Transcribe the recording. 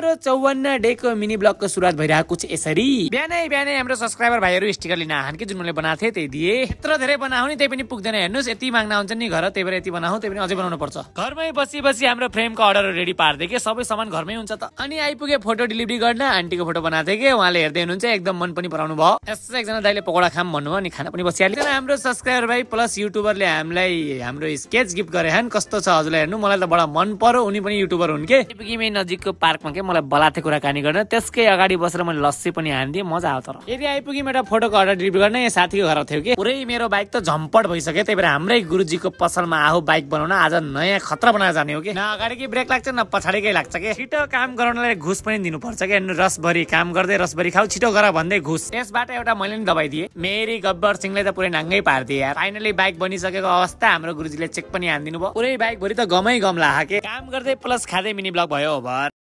हाम्रो चौवन्न डेको मिनी ब्लगको सुरुवात भइरहेको छ यसरी बिहानै बिहानै हाम्रो सब्सक्राइबर भाइहरू स्टिकर लिन आहान कि जुन मैले बनाएको थिएँ त्यही दिए यत्रो धेरै बनाउ नि त्यही पनि पुग्दैन हेर्नुहोस् यति माग्न हुन्छ नि घर त्यही भएर यति बनाऊ त्यही पनि अझै बनाउनु पर्छ घरमै बसी बसी हाम्रो फ्रेमको अर्डर रेडी पार्दै कि सबै सामान घरमै हुन्छ त अनि आइपुगे फोटो डेलिभरी गर्न आन्टीको फोटो बनाएको थिएँ कि उहाँले हेर्दै हुनुहुन्छ एकदम मन पनि पराउनु भयो यसो एकजना दाइले पकौडा खाम भन्नुभयो अनि खाना पनि बसिहाल्यो हाम्रो सब्सक्राइबर भाइ प्लस युट्युबरले हामीलाई हाम्रो स्केच गिफ्ट गरे कस्तो छ हजुरलाई हेर्नु मलाई त बडा मन पर्यो उनी पनि युट्युबर हुन् के नजिकको पार्कमा के मलाई बलाते कुराकानी गर्न त्यसकै अगाडि बसेर मैले लस्सी पनि हानिदिएँ मजा आयो तर यदि आइपुगेँ एउटा फोटोको अर्डर डिलिभ गर्न यहाँ साथीको घर थियो कि पुरै मेरो बाइक त झम्पट भइसक्यो त्यही भएर हाम्रै गुरुजीको पसलमा आऊ बाइक बनाउन आज नयाँ खतरा बनाएर जाने हो कि न अगाडिकै ब्रेक लाग्छ न पछाडिकै लाग्छ कि छिटो काम गराउनलाई घुस पनि दिनुपर्छ कि रसभरि काम गर्दै रसभरि खाऊ छिटो गर भन्दै घुस यसबाट एउटा मैले नि दबाई दिएँ मेरी गब्बर सिंहले त पुरै नाङ्गै पारिदिए फाइनली बाइक बनिसकेको अवस्था हाम्रो गुरुजीले चेक पनि हानिदिनु भयो पुरै बाइक भरि त गमै गम लाग्यो काम गर्दै प्लस खाँदै मिनी ब्लग भयो ओभर